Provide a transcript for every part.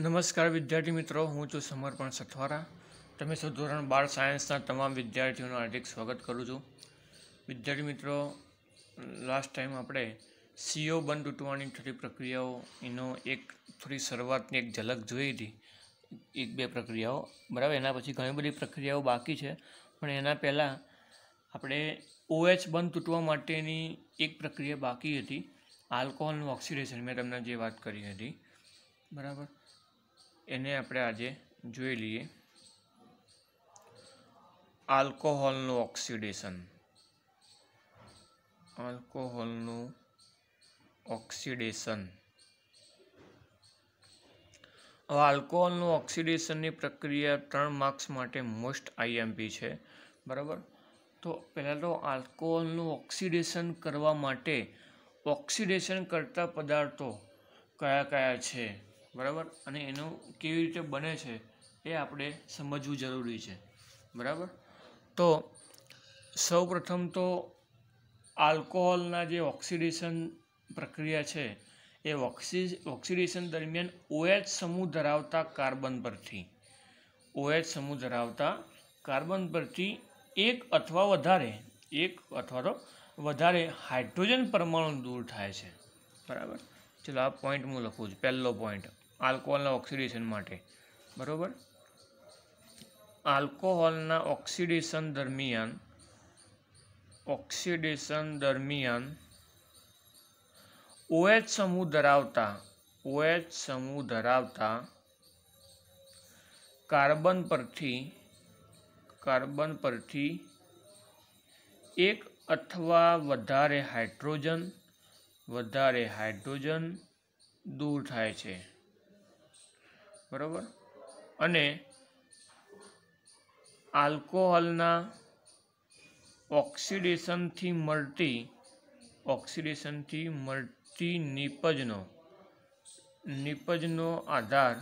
નમસ્કાર વિદ્યાર્થી મિત્રો હું છું સમર્પણ સથવારા તમે સૌ ધોરણ બાર સાયન્સના તમામ વિદ્યાર્થીઓનું હાર્દિક સ્વાગત કરું છું વિદ્યાર્થી મિત્રો લાસ્ટ ટાઈમ આપણે સીઓ બંધ તૂટવાની થોડી પ્રક્રિયાઓ એનો એક થોડી શરૂઆતની એક ઝલક જોઈ હતી એક બે પ્રક્રિયાઓ બરાબર એના પછી ઘણી બધી પ્રક્રિયાઓ બાકી છે પણ એના પહેલાં આપણે ઓએચ OH બંધ તૂટવા માટેની એક પ્રક્રિયા બાકી હતી આલ્કોહોલનું ઓક્સિડેશન મેં તમને જે વાત કરી હતી બરાબર એને આપણે આજે જોઈ લઈએ આલ્કોહોલનું ઓક્સિડેશન આલ્કોહોલનું ઓક્સિડેશન હવે આલ્કોહોલનું ઓક્સિડેશનની પ્રક્રિયા ત્રણ માર્ક્સ માટે મોસ્ટ આઈએમપી છે બરાબર તો પહેલાં તો આલ્કોહોલનું ઓક્સિડેશન કરવા માટે ઓક્સિડેશન કરતા પદાર્થો કયા કયા છે બરાબર અને એનું કેવી રીતે બને છે એ આપણે સમજવું જરૂરી છે બરાબર તો સૌપ્રથમ તો આલ્કોહોલના જે ઓક્સિડેશન પ્રક્રિયા છે એ ઓક્સિ ઓક્સિડેશન દરમિયાન ઓએચ સમૂહ ધરાવતા કાર્બન પરથી ઓએચ સમૂહ ધરાવતા કાર્બન પરથી એક અથવા વધારે એક અથવા તો વધારે હાઇડ્રોજન પરમાણુ દૂર થાય છે બરાબર ચલો આ પોઈન્ટ હું લખું છું પહેલો પોઈન્ટ આલ્કોહોલના ઓક્સિડેશન માટે બરાબર આલ્કોહોલના ઓક્સિડેશન દરમિયાન ઓક્સિડેશન દરમિયાન ઓએચ સમૂહ ધરાવતા ઓએચ સમૂહ ધરાવતા કાર્બન પરથી કાર્બન પરથી એક અથવા વધારે હાઇડ્રોજન વધારે હાઇડ્રોજન દૂર થાય છે બરાબર અને આલ્કોહોલના ઓક્સિડેશનથી મળતી ઓક્સિડેશનથી મળતી નીપજનો નિપજનો આધાર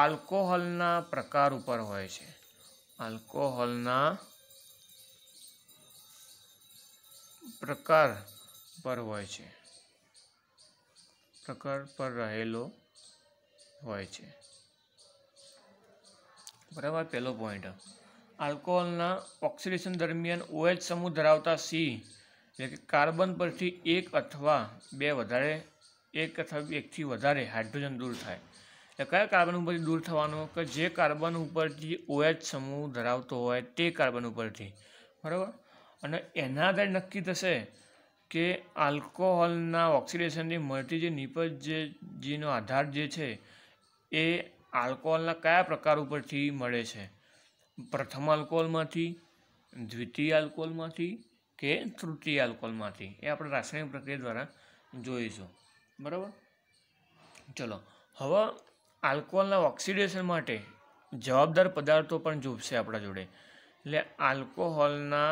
આલ્કોહોલના પ્રકાર ઉપર હોય છે આલ્કોહોલના પ્રકાર પર હોય છે પ્રકાર પર રહેલો હોય છે બરાબર પહેલો પોઈન્ટ આલ્કોહોલના ઓક્સિડેશન દરમિયાન ઓએચ સમૂહ ધરાવતા સી એટલે કે કાર્બન પરથી એક અથવા બે વધારે એક અથવા એકથી વધારે હાઇડ્રોજન દૂર થાય એટલે કયા કાર્બન ઉપરથી દૂર થવાનો કે જે કાર્બન ઉપરથી ઓએચ સમૂહ ધરાવતો હોય તે કાર્બન ઉપરથી બરાબર અને એના આધારે નક્કી થશે કે આલ્કોહોલના ઓક્સિડેશનની મળતી જે નિપજ જે જીનો આધાર જે છે એ આલ્કોહોલના કયા પ્રકાર ઉપરથી મળે છે પ્રથમ આલ્કોહોલમાંથી દ્વિતીય આલ્કોહોલમાંથી કે તૃતીય આલ્કોહોલમાંથી એ આપણે રાસાયણિક પ્રક્રિયા દ્વારા જોઈશું બરાબર ચલો હવે આલ્કોહોલના ઓક્સિડેશન માટે જવાબદાર પદાર્થો પણ જોપશે આપણા જોડે એટલે આલ્કોહોલના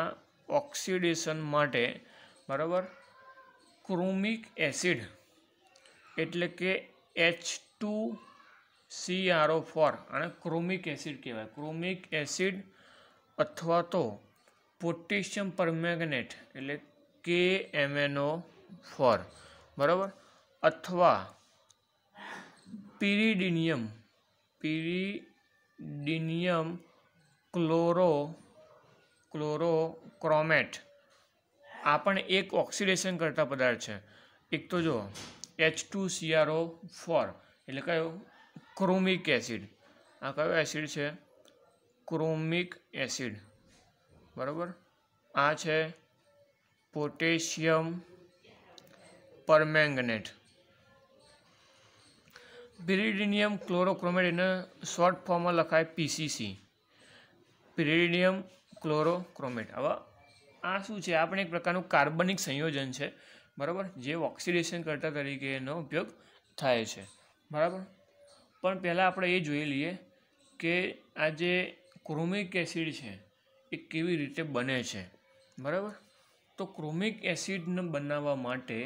ઓક્સિડેશન માટે બરાબર ક્રોમિક એસિડ એટલે કે એચ ટુ સીઆરઓ ફોર આને ક્રોમિક એસિડ કહેવાય ક્રોમિક એસિડ અથવા તો પોટેશિયમ પરમેગ્નેટ એટલે કે એમએનઓ ફોર બરાબર અથવા પિરિડિનિયમ પિરિડિનિયમ ક્લોરો ક્લોરો ક્રોમેટ આ પણ એક ઓક્સિડેશન કરતા પદાર્થ છે એક તો જો એચ ટુ સીઆરઓ ફોર એટલે કયો ક્રોમિક એસિડ આ કયો એસિડ છે ક્રોમિક એસિડ બરાબર આ છે પોટેશિયમ પરમેંગનેટ પિરિડિનિયમ ક્લોરોક્રોમેટ એને શોર્ટ ફોર્મમાં લખાય પીસીસી પિરિડિનિયમ ક્લોરોક્રોમેટ હવે આ શું છે આપણે એક પ્રકારનું કાર્બનિક સંયોજન છે બરાબર જે ઓક્સિડેશન કરતા તરીકે એનો ઉપયોગ થાય છે બરાબર પણ પહેલાં આપણે એ જોઈ લઈએ કે આ જે ક્રોમિક એસિડ છે એ કેવી રીતે બને છે બરાબર તો ક્રોમિક એસિડને બનાવવા માટે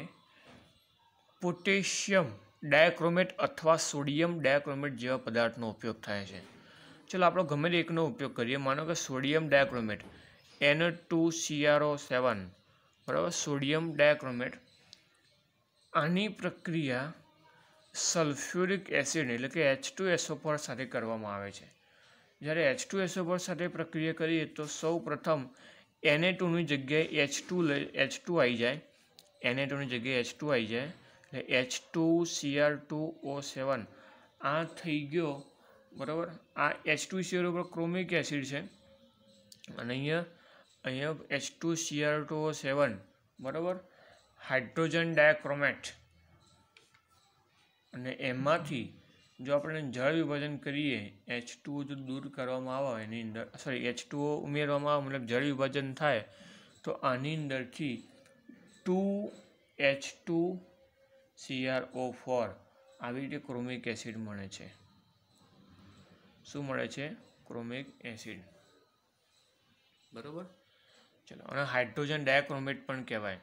પોટેશિયમ ડાયક્રોમેટ અથવા સોડિયમ ડાયક્રોમેટ જેવા પદાર્થનો ઉપયોગ થાય છે ચલો આપણો ગમે તે એકનો ઉપયોગ કરીએ માનો કે sodium dichromate N two CRO seven બરાબર સોડિયમ ડાયક્રોમેટ આની પ્રક્રિયા સલ્ફ્યુરિક એસિડ એટલે કે એચ ટુ એસઓ પર સાથે કરવામાં આવે છે જ્યારે એચ ટુ એસઓ પર સાથે પ્રક્રિયા કરીએ તો સૌ પ્રથમ એને ટુની જગ્યાએ એચ ટુ એચ ટુ આવી જાય એને ટુની જગ્યાએ એચ ટુ આવી જાય એટલે H two CR two O seven આ થઈ ગયો બરાબર આ એચ ટુ સીઆર ઉપર ક્રોમિક એસિડ છે અને અહીંયા અહીંયા H two CR two O seven બરાબર હાઇડ્રોજન ડાયક્રોમેટ અને એમાંથી જો આપણે જળ વિભાજન કરીએ એચ ટુઓ જો દૂર કરવામાં આવે એની અંદર સોરી એચ ટુઓ ઉમેરવામાં આવે મતલબ જળ વિભાજન થાય તો આની અંદરથી two H two CRO four આવી રીતે ક્રોમિક એસિડ મળે છે શું મળે છે ક્રોમિક એસિડ બરાબર ચલો અને હાઇડ્રોજન ડાયક્રોમેટ પણ કહેવાય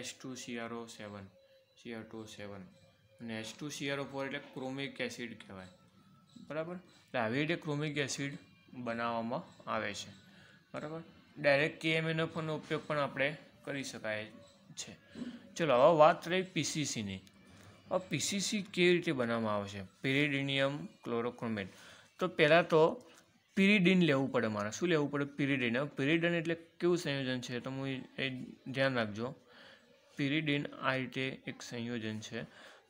H two CRO seven CR two seven અને એચ ટુ સીઆરઓ ફોર એટલે ક્રોમિક એસિડ કહેવાય બરાબર એટલે આવી રીતે ક્રોમિક એસિડ બનાવવામાં આવે છે બરાબર ડાયરેક્ટ કેએમએનએફનો ઉપયોગ પણ આપણે કરી શકાય છે ચલો હવે વાત રહી પીસીસીની હવે પીસીસી કેવી રીતે બનાવવામાં આવે છે પિરિડિનિયમ ક્લોરોક્રોમેટ તો પહેલાં તો પિરિડિન લેવું પડે મારે શું લેવું પડે પિરિડિન હવે પિરિડિન એટલે કેવું સંયોજન છે તો હું એ ધ્યાન રાખજો પિરિડિન આ રીતે એક સંયોજન છે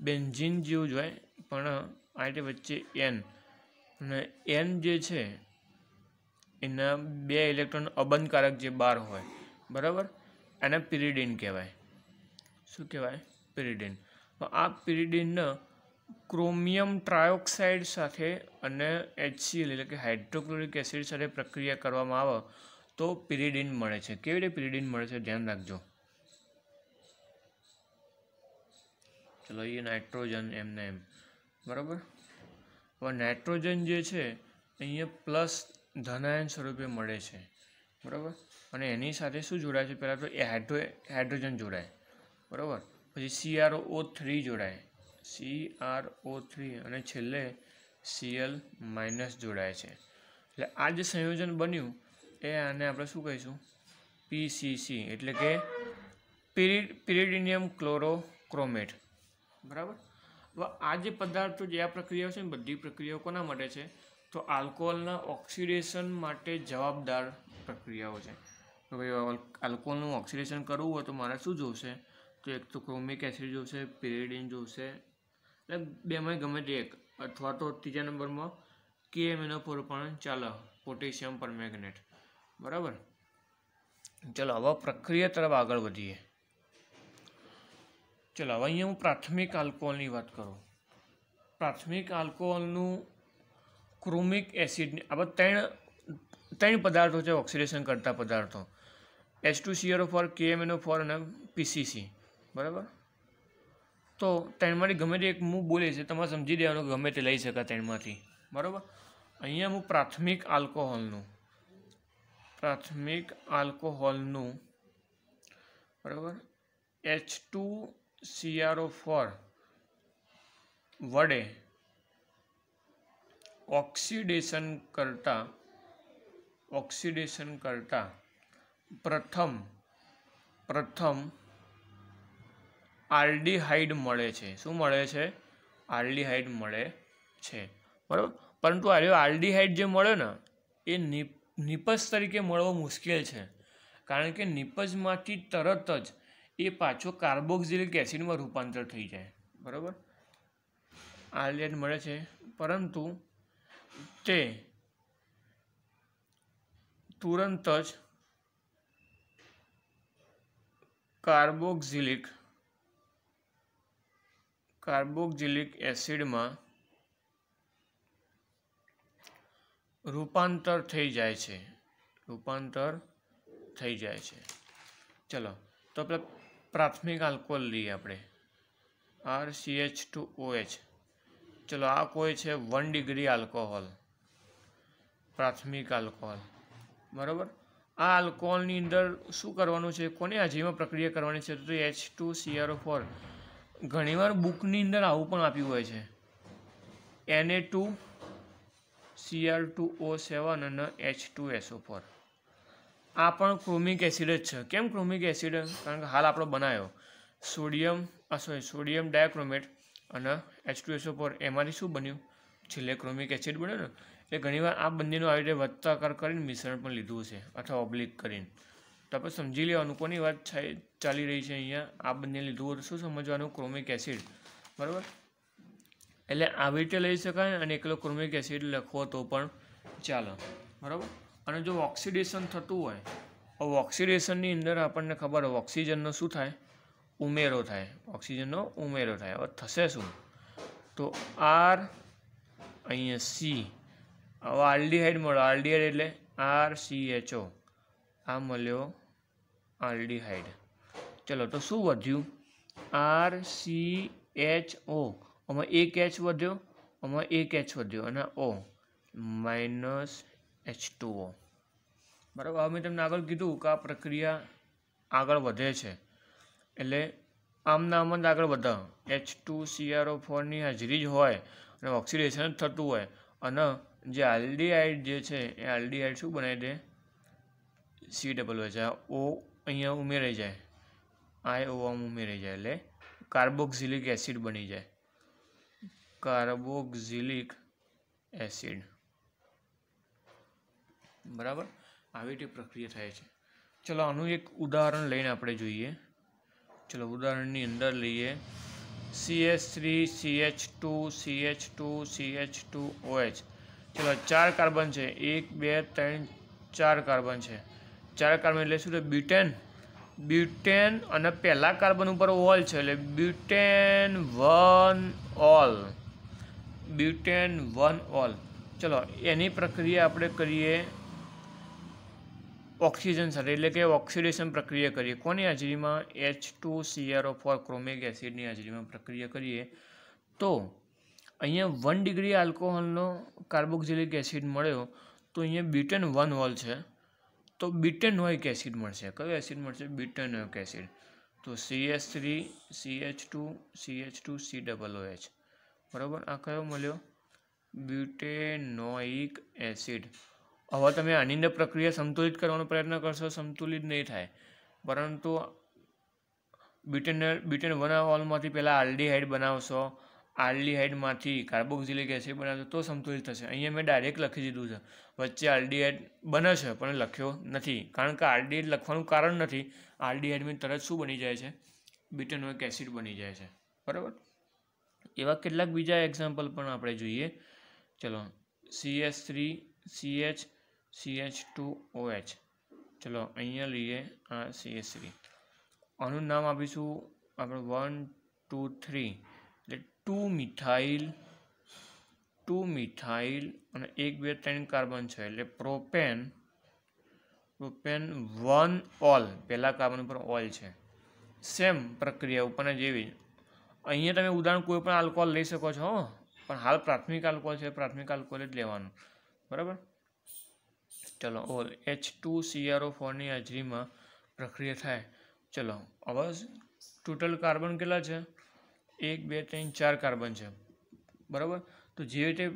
બેન્ઝીન જેવું જ હોય પણ આઈટી વચ્ચે એન અને એન જે છે એના બે ઇલેક્ટ્રોન અબંધકારક જે બાર હોય બરાબર એને પિરિડિન કહેવાય શું કહેવાય પિરિડિન આ પિરિડિન ક્રોમિયમ ટ્રાયોક્સાઇડ સાથે અને એચસીએલ એટલે કે હાઇડ્રોક્લોરિક એસિડ સાથે પ્રક્રિયા કરવામાં આવે તો પિરિડિન મળે છે કેવી રીતે પિરિડિન મળે છે ધ્યાન રાખજો ચલો એ નાઇટ્રોજન એમને એમ બરાબર હવે નાઇટ્રોજન જે છે અહીંયા પ્લસ ધનાયન સ્વરૂપે મળે છે બરાબર અને એની સાથે શું જોડાય છે પહેલાં તો એ હાઇડ્રો હાઇડ્રોજન જોડાય બરાબર પછી સીઆરઓ ઓ થ્રી જોડાય સી સીઆરઓ થ્રી અને છેલ્લે સીએલ માઇનસ જોડાય છે એટલે આ જે સંયોજન બન્યું એ આને આપણે શું કહીશું પીસીસી એટલે કે પિરિડ પિરિડિનિયમ ક્લોરોક્રોમેટ બરાબર તો આ જે પદાર્થો જે આ પ્રક્રિયાઓ છે ને બધી પ્રક્રિયાઓ કોના માટે છે તો આલ્કોહોલના ઓક્સિડેશન માટે જવાબદાર પ્રક્રિયાઓ છે તો ભાઈ આલ્કોહોલનું ઓક્સિડેશન કરવું હોય તો મારે શું જોશે તો એક તો ક્રોમિક એસિડ જોશે પેરેડિન જોશે એટલે બેમાં ગમે તે એક અથવા તો ત્રીજા નંબરમાં કે એનો પર પણ ચાલે પોટેશિયમ પરમેંગનેટ બરાબર ચલો હવે પ્રક્રિયા તરફ આગળ વધીએ ચલો હવે અહીંયા હું પ્રાથમિક આલ્કોહોલની વાત કરું પ્રાથમિક આલ્કોહોલનું ક્રોમિક એસિડ આ બધા ત્રણ ત્રણ પદાર્થો છે ઓક્સિડેશન કરતા પદાર્થો H two CRO four KMNO four અને પીસીસી બરાબર તો ત્રણમાંથી ગમે તે એક હું બોલે છે તમારે સમજી દેવાનું ગમે તે લઈ શકાય ત્રણમાંથી બરાબર અહીંયા હું પ્રાથમિક આલ્કોહોલનું પ્રાથમિક આલ્કોહોલનું બરાબર એચ ટુ સીઆરઓ ફોર વડે ઓક્સિડેશન કરતાં ઓક્સિડેશન કરતાં પ્રથમ પ્રથમ આલ્ડીહાઇડ મળે છે શું મળે છે આલ્ડીહાઇડ મળે છે બરાબર પરંતુ આ આલ્ડીહાઇડ જે મળે ને એ નિપજ તરીકે મળવો મુશ્કેલ છે કારણ કે નિપજમાંથી તરત જ એ પાછો કાર્બોક્ઝિલિક એસિડમાં રૂપાંતર થઈ જાય બરાબર આયલેટ મળે છે પરંતુ તે તુરંત જ કાર્બોક્ઝિલિક કાર્બોક્ઝિલિક એસિડમાં રૂપાંતર થઈ જાય છે રૂપાંતર થઈ જાય છે ચલો તો આપણે પ્રાથમિક આલ્કોહોલ લઈએ આપણે R C H two OH ચલો આ કોઈ છે વન ડિગ્રી આલ્કોહોલ પ્રાથમિક આલ્કોહોલ બરાબર આ આલ્કોહોલની અંદર શું કરવાનું છે કોને હાજરીમાં પ્રક્રિયા કરવાની છે તો એચ ટુ સીઆરઓ ફોર ઘણીવાર બુકની અંદર આવું પણ આપ્યું હોય છે એને two CR two O seven અને એચ ટુ એસઓ ફોર આ પણ ક્રોમિક એસિડ જ છે કેમ ક્રોમિક એસિડ કારણ કે હાલ આપણો બનાવ્યો સોડિયમ સોરી સોડિયમ ડાયક્રોમેટ અને એચ ટુ એસો ફોર એમાંથી શું બન્યું છેલ્લે ક્રોમિક એસિડ બન્યો ને એટલે ઘણીવાર આ બંનેનું આવી રીતે વત્તાકાર કરીને મિશ્રણ પણ લીધું છે અથવા ઓબ્લિક કરીને તો આપણે સમજી લેવાનું કોની વાત ચાલી રહી છે અહીંયા આ બંને લીધું હોય તો શું સમજવાનું ક્રોમિક એસિડ બરાબર એટલે આવી રીતે લઈ શકાય અને એકલો ક્રોમિક એસિડ લખવો તો પણ ચાલો બરાબર અને જો ઓક્સિડેશન થતું હોય હવે ઓક્સિડેશનની અંદર આપણને ખબર હોય ઓક્સિજનનો શું થાય ઉમેરો થાય ઓક્સિજનનો ઉમેરો થાય હવે થશે શું તો આર અહીંયા સી હવે આલ્ડીહાઇડ મળ્યો આલ્ડીહાઇડ એટલે આર સી એચ ઓ આ મળ્યો આલ્ડીહાઇડ ચલો તો શું વધ્યું આર સી એચ ઓ આમાં એક એચ વધ્યો આમાં એક એચ વધ્યો અને O minus H two O બરાબર હવે મેં તમને આગળ કીધું કે આ પ્રક્રિયા આગળ વધે છે એટલે આમના આમ જ આગળ વધે એચ ટુ સીઆરઓ ફોરની હાજરી જ હોય અને ઓક્સિડેશન જ થતું હોય અને જે આલ્ડીહાઇડ જે છે એ આલ્ડીહાઇડ શું બનાવી દે સી ડબલ હોય છે ઓ અહીંયા ઉમેરાઈ જાય આય ઓ આમ ઉમેરાઈ જાય એટલે કાર્બોક્ઝિલિક એસિડ બની જાય કાર્બોક્સિલિક એસિડ બરાબર આવી રીતે પ્રક્રિયા થાય છે ચલો આનું એક ઉદાહરણ લઈને આપણે જોઈએ ચલો ઉદાહરણની અંદર લઈએ C H three C H two C H two C H two OH ચલો ચાર કાર્બન છે એક બે ત્રણ ચાર કાર્બન છે ચાર કાર્બન એટલે શું છે બ્યુટેન બ્યુટેન અને પહેલાં કાર્બન ઉપર ઓલ છે એટલે butane one ol butane one ol ચલો એની પ્રક્રિયા આપણે કરીએ ઓક્સિજન સાથે એટલે કે ઓક્સિડેશન પ્રક્રિયા કરીએ કોની હાજરીમાં H two CRO four chromic એસિડની હાજરીમાં પ્રક્રિયા કરીએ તો અહીંયા વન ડિગ્રી આલ્કોહોલનો કાર્બોક્સિલિક એસિડ મળ્યો તો અહીંયા બીટન વન હોલ છે તો બીટેનોઇક એસિડ મળશે કયો એસિડ મળશે બીટેનોઇક એસિડ તો C H three C H two C H two C double O H બરાબર આ કયો મળ્યો બ્યુટેનોઇક એસિડ હવે તમે અનિંદ્ય પ્રક્રિયા સંતુલિત કરવાનો પ્રયત્ન કરશો સંતુલિત નહીં થાય પરંતુ બીટેન બીટેન બનાવવામાંથી પહેલાં આલ્ડીહાઇડ બનાવશો આલ્ડીહાઇડમાંથી કાર્બોક્સિલિક એસિડ બનાવશો તો સંતુલિત થશે અહીંયા મેં ડાયરેક્ટ લખી દીધું છે વચ્ચે આલ્ડીહાઇડ બને છે પણ લખ્યો નથી કારણ કે આલ્ડીહાઇડ લખવાનું કારણ નથી આલ્ડીહાઇડમાં તરત શું બની જાય છે બીટેનોઇક એસિડ બની જાય છે બરાબર એવા કેટલાક બીજા એક્ઝામ્પલ પણ આપણે જોઈએ ચલો CS three CH C H two OH ચલો અહીંયા લઈએ આ સી સીએચ થ્રી આનું નામ આપીશું આપણે વન ટુ થ્રી એટલે ટુ મિથાઇલ ટુ મિથાઇલ અને એક બે ત્રણ કાર્બન છે એટલે પ્રોપેન પ્રોપેન વન ઓલ પહેલાં કાર્બન ઉપર ઓલ છે સેમ પ્રક્રિયા ઉપરના જેવી અહીંયા તમે ઉદાહરણ કોઈ પણ આલ્કોહોલ લઈ શકો છો પણ હાલ પ્રાથમિક આલ્કોહોલ છે પ્રાથમિક આલ્કોહોલ જ લેવાનું બરાબર ચલો ઓલ એચ ટુ સીઆરઓ ફોરની હાજરીમાં પ્રક્રિયા થાય ચલો હવે ટોટલ કાર્બન કેટલા છે એક બે ત્રણ ચાર કાર્બન છે બરાબર તો જે રીતે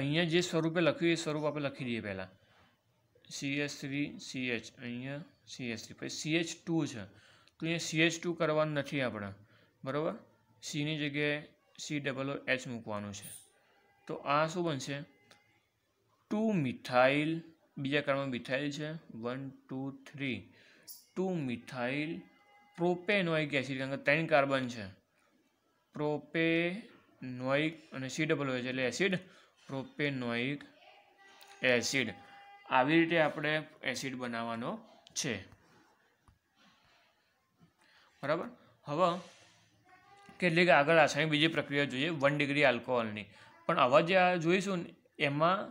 અહીંયા જે સ્વરૂપે લખ્યું એ સ્વરૂપ આપણે લખી દઈએ પહેલાં સીએચ થ્રી એચ અહીંયા સી સીએચ થ્રી પછી સી એચ ટુ છે તો અહીંયા સી એચ ટુ કરવાનું નથી આપણે બરાબર સીની જગ્યાએ સી ડબલ એચ મૂકવાનું છે તો આ શું બનશે ટુ મિથાઇલ બીજા કાર્બનમાં મિથાઇલ છે one two three two methyl propanoic acid કારણ કે ત્રણ કાર્બન છે પ્રોપેનોઇક અને સી ડબલ હોય છે એટલે એસિડ પ્રોપેનોઇક એસિડ આવી રીતે આપણે એસિડ બનાવવાનો છે બરાબર હવે કેટલીક આગળ રાસાયણિક બીજી પ્રક્રિયા જોઈએ વન ડિગ્રી આલ્કોહોલની પણ આવા જે જોઈશું એમાં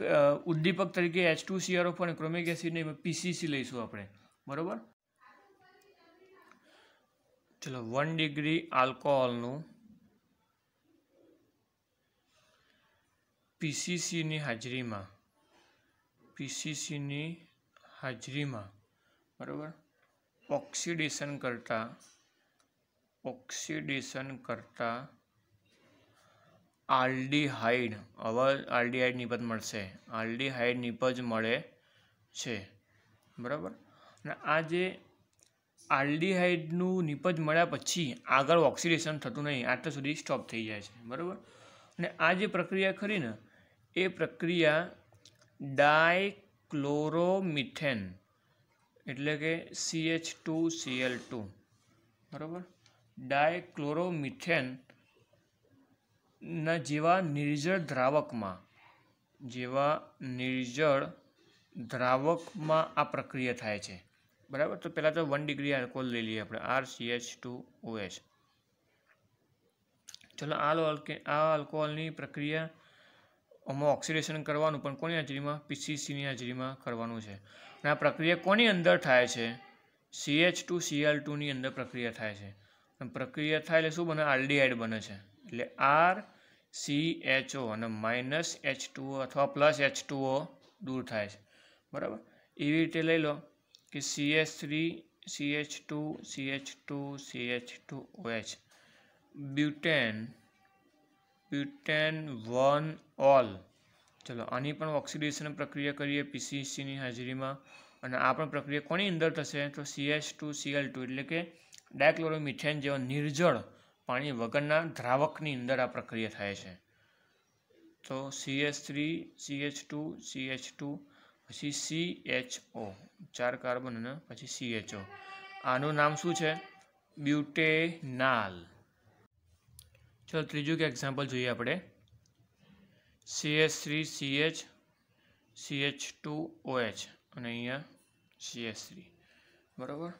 ઉદ્દીપક તરીકે H two CRO four chromic એસિડને પીસીસી લઈશું આપણે બરાબર ચલો વન ડિગ્રી આલ્કોહોલનું પીસીસીની હાજરીમાં પીસીસીની હાજરીમાં બરાબર ઓક્સિડેશન કરતાં ઓક્સિડેશન કરતાં આલ્ડીહાઈડ આવા આલ્ડીહાઇડ નિપજ મળશે આલ્ડીહાઇડ નિપજ મળે છે બરાબર અને આ જે આલ્ડીહાઈડનું નિપજ મળ્યા પછી આગળ ઓક્સિડેશન થતું નહીં આટલા સુધી સ્ટોપ થઈ જાય છે બરાબર અને આ જે પ્રક્રિયા ખરી ને એ પ્રક્રિયા ડાયક્લોરોમિથેન એટલે કે સીએચ ટુ સીએલ ટુ બરાબર ડાયક્લોરોમિથેન ના જેવા નિર્જળ દ્રાવકમાં જેવા નિર્જળ દ્રાવકમાં આ પ્રક્રિયા થાય છે બરાબર તો પહેલાં તો વન ડિગ્રી આલ્કોહોલ લઈ લઈએ આપણે R C H two OH ચલો આ આલ્કોહોલની પ્રક્રિયા આમાં ઓક્સિડેશન કરવાનું પણ કોની હાજરીમાં પીસીસીની હાજરીમાં કરવાનું છે અને આ પ્રક્રિયા કોની અંદર થાય છે સી એચ ટુ સીએલ ટુની અંદર પ્રક્રિયા થાય છે પ્રક્રિયા થાય એટલે શું બને આલ્ડીહાઇડ બને છે એટલે આર સી એચ ઓ અને માઇનસ એચ ટુ અથવા પ્લસ એચ ટુ દૂર થાય છે બરાબર એવી રીતે લઈ લો કે C H three C H two C H two C H two O H butane butane one ol ચલો આની પણ ઓક્સિડેશન પ્રક્રિયા કરીએ પીસીસીની હાજરીમાં અને આ પણ પ્રક્રિયા કોની અંદર થશે તો C H two C L two એટલે કે ડાયક્લોરોમિથેન જેવા નિર્જળ પાણી વગરના દ્રાવકની અંદર આ પ્રક્રિયા થાય છે તો C CH three C H two C H two પછી સી એચ ઓ ચાર કાર્બન અને પછી સી સીએચઓ આનું નામ શું છે બ્યુટેનાલ ચલો ત્રીજું કે એક્ઝામ્પલ જોઈએ આપણે CH three C H C H two OH અને અહીંયા સી સીએચ થ્રી બરાબર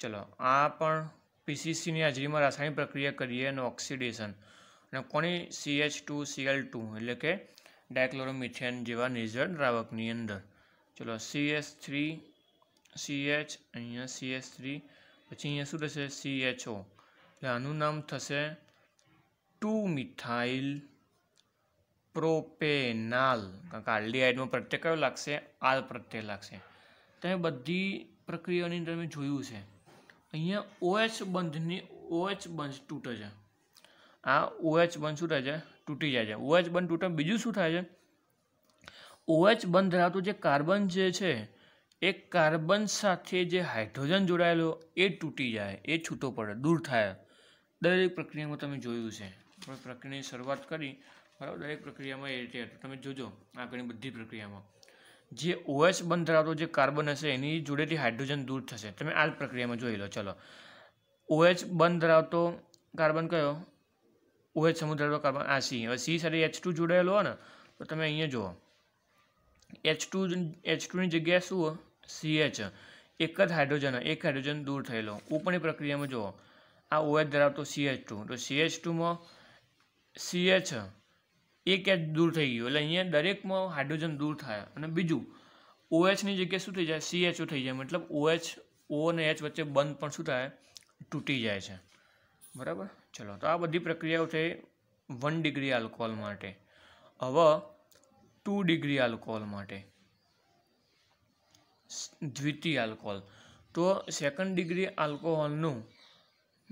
ચલો આ પણ પીસીસીની હાજરીમાં રાસાયણિક પ્રક્રિયા કરીએ અને ઓક્સિડેશન અને કોની સીએચ ટુ સીએલ ટુ એટલે કે ડાયક્લોરોમિથેન જેવા નિર્જળ દ્રાવકની અંદર ચલો સીએચ થ્રી સીએચ અહીંયા સીએચ થ્રી પછી અહીંયા શું થશે સીએચઓ એટલે આનું નામ થશે ટુ મિથાઇલ પ્રોપેનાલ કારણ કે આલ્ડીહાઇડમાં પ્રત્યય કયો લાગશે આલ પ્રત્યય લાગશે તમે બધી પ્રક્રિયાની અંદર મેં જોયું છે અહીંયા ઓએચ બંધની ઓએચ બંધ તૂટે છે આ ઓએચ બંધ શું થાય છે તૂટી જાય છે ઓએચ બંધ તૂટે બીજું શું થાય છે ઓએચ બંધ ધરાવતું જે કાર્બન જે છે એ કાર્બન સાથે જે હાઇડ્રોજન જોડાયેલો એ તૂટી જાય એ છૂટો પડે દૂર થાય દરેક પ્રક્રિયામાં તમે જોયું છે આપણે પ્રક્રિયાની શરૂઆત કરી બરાબર દરેક પ્રક્રિયામાં એ રીતે તમે જોજો આ ઘણી બધી પ્રક્રિયામાં જે ઓએચ બંધ ધરાવતો જે કાર્બન હશે એની જોડેથી હાઇડ્રોજન દૂર થશે તમે આ પ્રક્રિયામાં જોઈ લો ચલો ઓએચ બંધ ધરાવતો કાર્બન કયો ઓએચ સમૂહ ધરાવતો કાર્બન આ સી હવે સી સાથે એચ ટુ જોડાયેલો હોય ને તો તમે અહીંયા જુઓ એચ ટુ એચ ટુની જગ્યાએ શું સી એચ એક જ હાઇડ્રોજન એક હાઇડ્રોજન દૂર થયેલો ઉપરની પ્રક્રિયામાં જુઓ આ ઓએચ ધરાવતો સી એચ ટુ તો સી એચ ટુમાં સી એચ એક એચ દૂર થઈ ગયું એટલે અહીંયા દરેકમાં હાઇડ્રોજન દૂર થાય અને બીજું ઓએચની જગ્યાએ શું થઈ જાય સીએચઓ થઈ જાય મતલબ ઓએચ ઓ અને એચ વચ્ચે બંધ પણ શું થાય તૂટી જાય છે બરાબર ચલો તો આ બધી પ્રક્રિયાઓ થઈ વન ડિગ્રી આલ્કોહોલ માટે હવે ટુ ડિગ્રી આલ્કોહોલ માટે દ્વિતીય આલ્કોહોલ તો સેકન્ડ ડિગ્રી આલ્કોહોલનું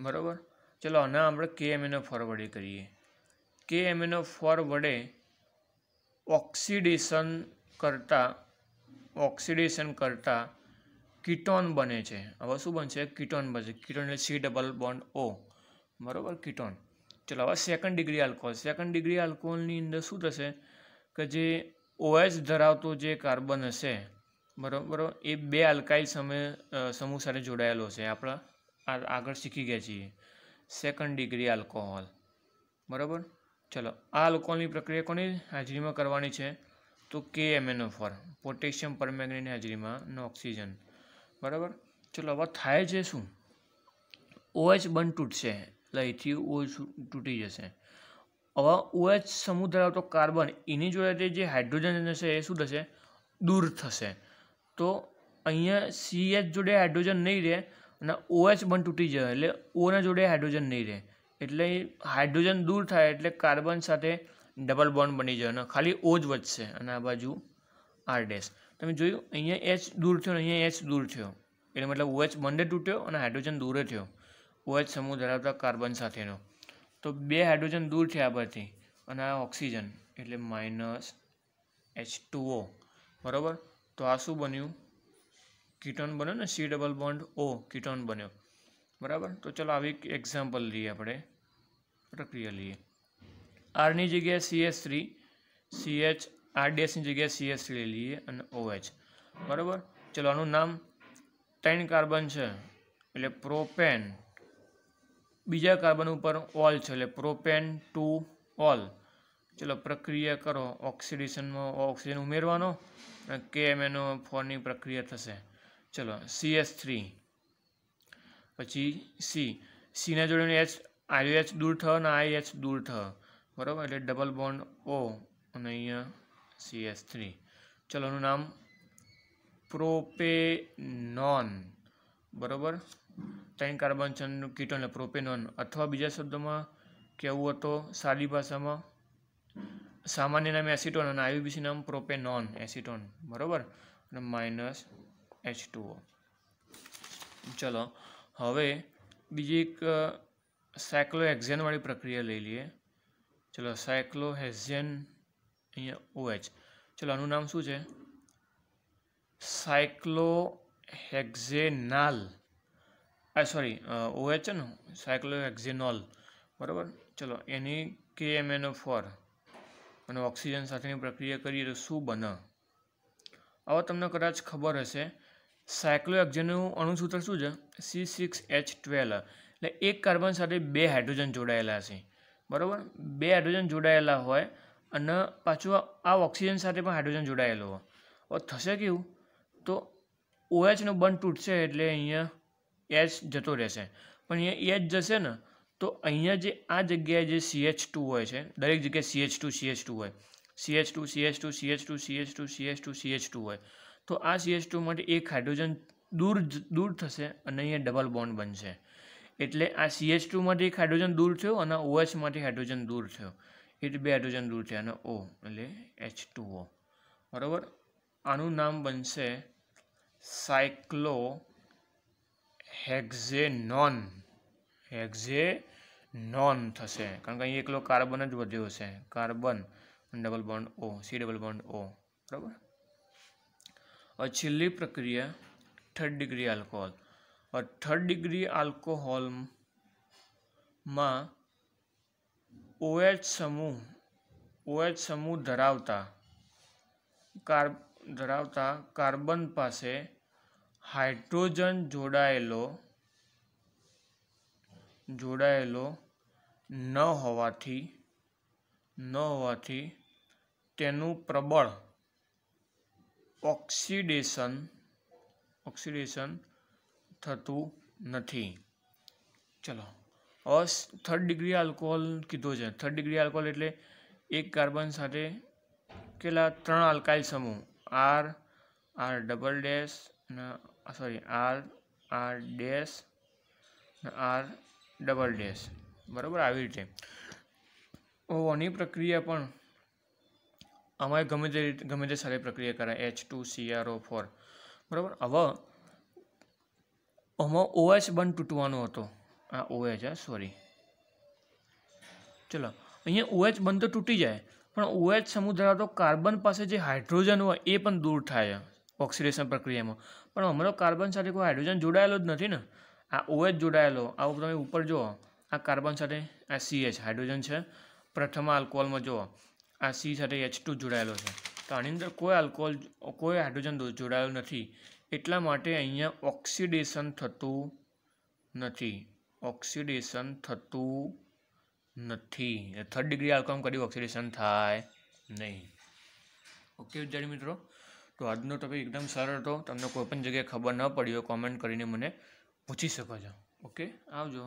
બરાબર ચલો આના આપણે કેએમએને ફોરવર્ડ કરીએ કે એમિનો ફોર વડે ઓક્સિડેશન કરતાં ઓક્સિડેશન કરતાં કીટોન બને છે હવે શું બનશે કીટોન બનશે કીટોન એટલે સી ડબલ બોન્ડ ઓ બરાબર કીટોન ચલો હવે second degree alcohol second degree આલ્કોહોલની અંદર શું થશે કે જે ઓએચ ધરાવતો જે કાર્બન હશે બરાબર એ બે આલ્કાઇલ સમય સમૂહ સાથે જોડાયેલો છે આપણા આગળ શીખી ગયા છીએ સેકન્ડ ડિગ્રી આલ્કોહોલ બરાબર ચલો આ આલ્કોહોલની પ્રક્રિયા કોની હાજરીમાં કરવાની છે તો કે એમ એમએનઓ ફોર પોટેશિયમ પરમેંગનેટની હાજરીમાં નો ઓક્સિજન બરાબર ચલો હવે થાય છે શું ઓએચ બન તૂટશે એટલે અહીંથી ઓ તૂટી જશે હવે ઓએચ સમૂહ ધરાવતો કાર્બન એની જોડે જે હાઇડ્રોજન હશે એ શું થશે દૂર થશે તો અહીંયા સીએચ જોડે હાઇડ્રોજન નહીં રહે અને ઓએચ બન તૂટી જાય એટલે ઓના જોડે હાઇડ્રોજન નહીં રહે એટલે હાઇડ્રોજન દૂર થાય એટલે કાર્બન સાથે ડબલ બોન્ડ બની જાય અને ખાલી ઓ જ વધશે અને આ બાજુ આર ડેસ તમે જોયું અહીંયા એચ દૂર થયો અને અહીંયા એચ દૂર થયો એટલે મતલબ ઓએચ બંને તૂટ્યો અને હાઇડ્રોજન દૂર થયો ઓએચ સમૂહ ધરાવતા કાર્બન સાથેનો તો બે હાઇડ્રોજન દૂર થયા પરથી અને આ ઓક્સિજન એટલે માઇનસ એચ ટુઓ બરાબર તો આ શું બન્યું કીટોન બન્યો ને C double bond O ketone બન્યો બરાબર તો ચલો આવી એક એક્ઝામ્પલ લઈએ આપણે પ્રક્રિયા લઈએ આરની જગ્યાએ સી એસ થ્રી સીએચ આરડીએસની જગ્યાએ સી એસ થ્રી લઈએ અને ઓએચ બરાબર ચલો આનું નામ ત્રણ કાર્બન છે એટલે પ્રોપેન બીજા કાર્બન ઉપર ઓલ છે એટલે પ્રોપેન ટુ ઓલ ચલો પ્રક્રિયા કરો ઓક્સિડેશનમાં ઓક્સિજન ઉમેરવાનો અને કે એમ એનો ફોરની પ્રક્રિયા થશે ચલો એસ થ્રી પછી સી સીના જોડે એચ આઈયુએચ દૂર થ અને આઈએચ દૂર થ બરાબર એટલે ડબલ બોન્ડ ઓ અને અહીંયા એસ થ્રી ચલો એનું નામ પ્રોપે નોન બરાબર ત્રણ કાર્બન ચંદ્રનું કીટોન એટલે પ્રોપેનોન અથવા બીજા શબ્દોમાં કહેવું હતો સાદી ભાષામાં સામાન્ય નામ એસિટોન અને આઈયુબીસી નામ પ્રોપેનોન એસિટોન બરાબર અને માઇનસ એચ ચલો હવે બીજી એક સાયક્લોહેક્ઝેન એક્ઝેનવાળી પ્રક્રિયા લઈ લઈએ ચલો સાયક્લોહેક્ઝેન અહીંયા ઓએચ ચલો આનું નામ શું છે હેક્ઝેનાલ આ સોરી ઓએચ છે ને સાયક્લોહેક્ઝેનોલ બરાબર ચલો એની કે એમ એનો ફોર અને ઓક્સિજન સાથેની પ્રક્રિયા કરીએ તો શું બને હવે તમને કદાચ ખબર હશે એક્ઝેનનું અણુસૂત્ર શું છે સી સિક્સ એચ ટ્વેલ્વ એટલે એક કાર્બન સાથે બે હાઇડ્રોજન જોડાયેલા હશે બરાબર બે હાઇડ્રોજન જોડાયેલા હોય અને પાછું આ ઓક્સિજન સાથે પણ હાઇડ્રોજન જોડાયેલો હોય થશે કેવું તો ઓએચનું બંધ તૂટશે એટલે અહીંયા એચ જતો રહેશે પણ અહીંયા એચ જશે ને તો અહીંયા જે આ જગ્યાએ જે સીએચ ટુ હોય છે દરેક જગ્યાએ સીએચ ટુ સીએચ ટુ હોય CH two CH two CH two CH two CH two CH two હોય તો આ સીએચ ટુ માટે એક હાઇડ્રોજન દૂર દૂર થશે અને અહીંયા ડબલ બોન્ડ બનશે એટલે આ સી એચ ટુમાંથી એક હાઇડ્રોજન દૂર થયો અને ઓએચમાંથી હાઇડ્રોજન દૂર થયો એટલે બે હાઇડ્રોજન દૂર થયા અને ઓ એટલે એચ ટુ ઓ બરાબર આનું નામ બનશે સાયક્લો હેક્ઝેનોન હેક્ઝે નોન થશે કારણ કે અહીં એકલો કાર્બન જ વધ્યો હશે carbon double bond O C double bond O બરાબર હવે છેલ્લી પ્રક્રિયા third degree alcohol third degree આલ્કોહોલમાં ઓએચ સમૂહ ઓએચ સમૂહ ધરાવતા કાર ધરાવતા કાર્બન પાસે હાઇડ્રોજન જોડાયેલો જોડાયેલો ન હોવાથી ન હોવાથી તેનું પ્રબળ ઓક્સિડેશન ઓક્સિડેશન થતું નથી ચલો હવે થર્ડ ડિગ્રી આલ્કોહોલ કીધો છે થર્ડ ડિગ્રી આલ્કોહોલ એટલે એક કાર્બન સાથે કેટલા ત્રણ આલ્કાઇલ સમૂહ આર આર ડબલ ડેશ અને sorry R R dash R double dash બરાબર આવી રીતે ઓની પ્રક્રિયા પણ અમારે ગમે તે રીતે ગમે તે સારી પ્રક્રિયા કરાય એચ ટુ સીઆરઓ ફોર બરાબર હવે આમાં ઓએચ બંધ તૂટવાનો હતો આ ઓએચ હા સોરી ચલો અહીંયા ઓએચ બંધ તો તૂટી જાય પણ ઓએચ સમૂહ ધરાવતો કાર્બન પાસે જે હાઇડ્રોજન હોય એ પણ દૂર થાય ઓક્સિડેશન પ્રક્રિયામાં પણ અમારો કાર્બન સાથે કોઈ હાઇડ્રોજન જોડાયેલો જ નથી ને આ ઓએચ જોડાયેલો આવું તમે ઉપર જુઓ આ કાર્બન સાથે આ સીએચ હાઇડ્રોજન છે પ્રથમ આલ્કોહોલમાં જુઓ આ સી સાથે એચ ટુ જોડાયેલો છે તો આની અંદર કોઈ આલ્કોહોલ કોઈ હાઇડ્રોજન જોડાયેલો નથી એટલા માટે અહીંયા ઓક્સિડેશન થતું નથી ઓક્સિડેશન થતું નથી થર્ડ ડિગ્રી આલ્કોમ કદી ઓક્સિડેશન થાય નહીં ઓકે વિદ્યાર્થી મિત્રો તો આજનો ટોપિક એકદમ સરળ હતો તમને કોઈપણ જગ્યાએ ખબર ન પડી હોય કોમેન્ટ કરીને મને પૂછી શકો છો ઓકે આવજો